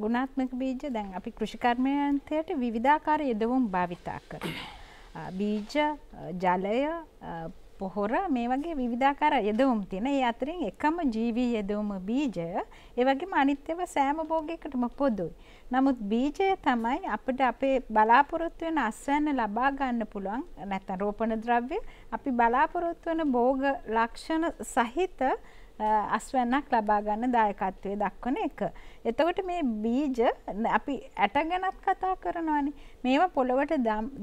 ගුණාත්මක බීජ දැන් අපි කෘෂිකර්මයන්තයට විවිධාකාර යෙදවුම් භාවිතා කර. බීජ ජලය පොහොර මේ වගේ විධාකාර යෙදවුම් තියෙන ඒ අතරින් එකම ජීවී යෙදවුම බීජය ඒ වගේම අනිත්‍යව සෑම භෝගයකටම පොදුයි. නමුත් බීජය තමයි අපිට අපේ බලාපොරොත්තු වෙන අස්වැන්න ලබා ගන්න පුළුවන් නැත්නම් රෝපණ ද්‍රව්‍ය අපි බලාපොරොත්තු වෙන භෝග ලක්ෂණ සහිත අස්වැන්නක් ලබා ගන්න දායකත්වය දක්වන එක. එතකොට මේ බීජ අපි ඇට ගැනත් කතා කරනවානේ. මේවා පොළොවට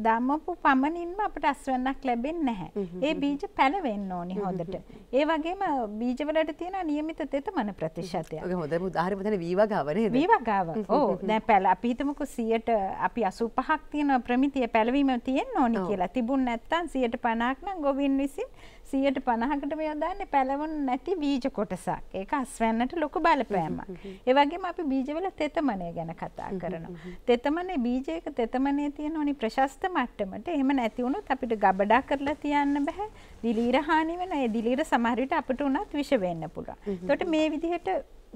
දම්මපු පමණින්ම අපට අස්වැන්නක් ලැබෙන්නේ නැහැ. ඒ බීජ පැලවෙන්න ඕනි හොඳට. ඒ වගේම බීජවලට තියෙන નિયમિત තෙතමන ප්‍රතිශතය. ඔක හොඳම උදාහරණයක් තමයි වීවගාව නේද? වීවගාව. ඔව්. දැන් පැල අපි හිතමුකෝ 100ට අපි 85ක් තියෙන ප්‍රමිතිය පැලවීම තියෙන්න ඕනි කියලා. තිබුණ නැත්නම් 150ක් නම් ගොවින් විසින් 150කට මේ යොදන්නේ පැලවුණ නැති බීජ කොටසක් ඒක අස්වැන්නට ලොකු බලපෑමක්. ඒ වගේම අපි බීජවල තෙතමනය ගැන කතා කරනවා. තෙතමනේ බීජයක තෙතමනේ තියෙන ඕනි ප්‍රශස්ත මට්ටමට එහෙම නැති වුණොත් අපිට ගබඩා කරලා තියන්න බෑ. දිලීර හානි වෙන. ඒ දිලීර සමහර විට අපට උනත් විෂ වෙන්න පුළුවන්. එතකොට මේ විදිහට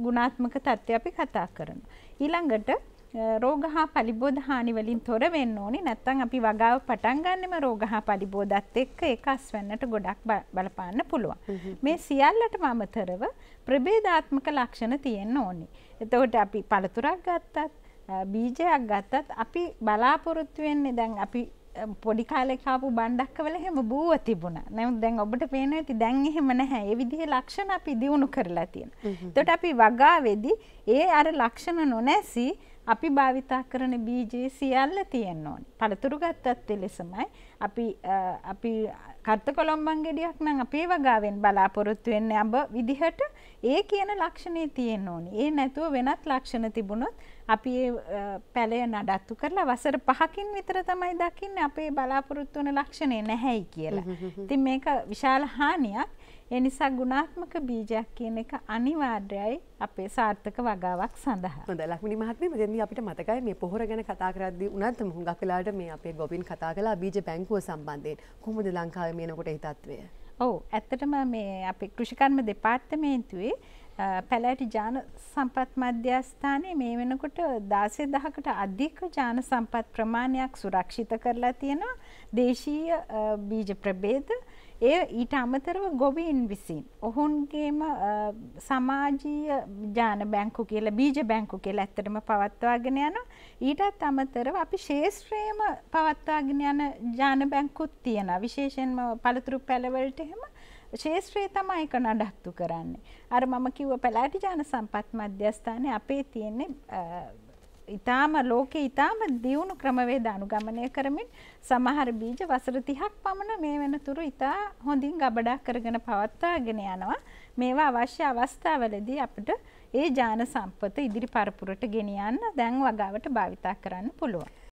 ගුණාත්මක தත්ත්වය අපි කතා කරනවා. ඊළඟට රෝග හා පලිබෝධ හානි වලින් තොර වෙන්න ඕනේ නැත්නම් අපි වගාව පටන් ගන්නෙම රෝග හා පලිබෝධත් එක්ක ඒක අස්වැන්නට ගොඩක් බලපාන්න පුළුවන්. මේ සියල්ලටම අමතරව ප්‍රභේදාත්මක ලක්ෂණ තියෙන්න ඕනේ. එතකොට අපි පළතුරක් ගත්තත් බීජයක් ගත්තත් අපි බලාපොරොත්තු වෙන්නේ දැන් අපි පොඩි කාලේ කාපු බණ්ඩක්කවල එහෙම බූව තිබුණා. නමුත් දැන් ඔබට පේනවා ඇති දැන් එහෙම නැහැ. ඒ විදිහේ ලක්ෂණ අපි දිනු කරලා තියෙනවා. එතකොට අපි වගාවේදී ඒ අර ලක්ෂණ නොනැසී අපි භාවිතා කරන බීජයේ සියල්ල තියෙන්න ඕනේ. පළතුරු ගත්තත් එලෙසමයි අපි අපි කර්ත කොළඹන් ගෙඩියක් නම් අපේ වගාවෙන් බලාපොරොත්තු වෙන්නේ අඹ විදිහට ඒ කියන ලක්ෂණේ තියෙන්න ඕනේ. ඒ නැතුව වෙනත් ලක්ෂණ තිබුණොත් අපි ඒ පැලය නඩත්තු කරලා වසර 5කින් විතර තමයි දකින්නේ අපේ බලාපොරොත්තු වෙන ලක්ෂණේ නැහැයි කියලා. ඉතින් මේක විශාල හානියක්. ඒ නිසා ගුණාත්මක බීජයක් කියන එක අනිවාර්යයි අපේ සාර්ථක වගාවක් සඳහා. හොඳයි ලක්මිනි මහත්මිය මෙතනදී අපිට මතකයි මේ පොහොර ගැන කතා කරද්දී උනත් හුඟක් වෙලාවට මේ අපේ ගොබින් කතා කළා බීජ බැංකුව සම්බන්ධයෙන්. කොහොමද ලංකාවේ මේනකොට ඒ තත්ත්වය? ඔව් ඇත්තටම මේ අපේ කෘෂිකර්ම දෙපාර්තමේන්තුවේ පැලෑටි ජාන සම්පත් මධ්‍යස්ථානයේ මේ වෙනකොට 16000කට අධික ජාන සම්පත් ප්‍රමාණයක් සුරක්ෂිත කරලා තියෙනවා. දේශීය බීජ ප්‍රභේද එය ඊට අමතරව ගොවීන් විසින් ඔහුන්ගේම සමාජීය ජාන බැංකු කියලා බීජ බැංකු කියලා ඇත්තටම පවත්වාගෙන යන ඊටත් අමතරව අපි ශේෂ්ත්‍රයේම පවත්වාගෙන යන ජාන බැංකුත් තියෙනවා විශේෂයෙන්ම පළතුරු පැලවලට එහෙම ශේෂත්‍රයේ තමයි එක නඩත්තු කරන්නේ. අර මම කිව්ව පැලෑටි ජාන සම්පත් මධ්‍යස්ථානයේ අපේ තියෙන්නේ ඉතාම ලෝකෙ ඉතාම දියුණු ක්‍රමවේද අනුගමනය කරමින් සමහර බීජ වසර 30ක් පමණ මේ වෙනතුරු ඉතා හොඳින් ගබඩා කරගෙන පවත්වාගෙන යනවා. මේවා අවශ්‍ය අවස්ථාවලදී අපිට ඒ ඥාන සම්පත ඉදිරි පරපුරට ගෙනියන්න දැන් වගාවට භාවිතා කරන්න පුළුවන්.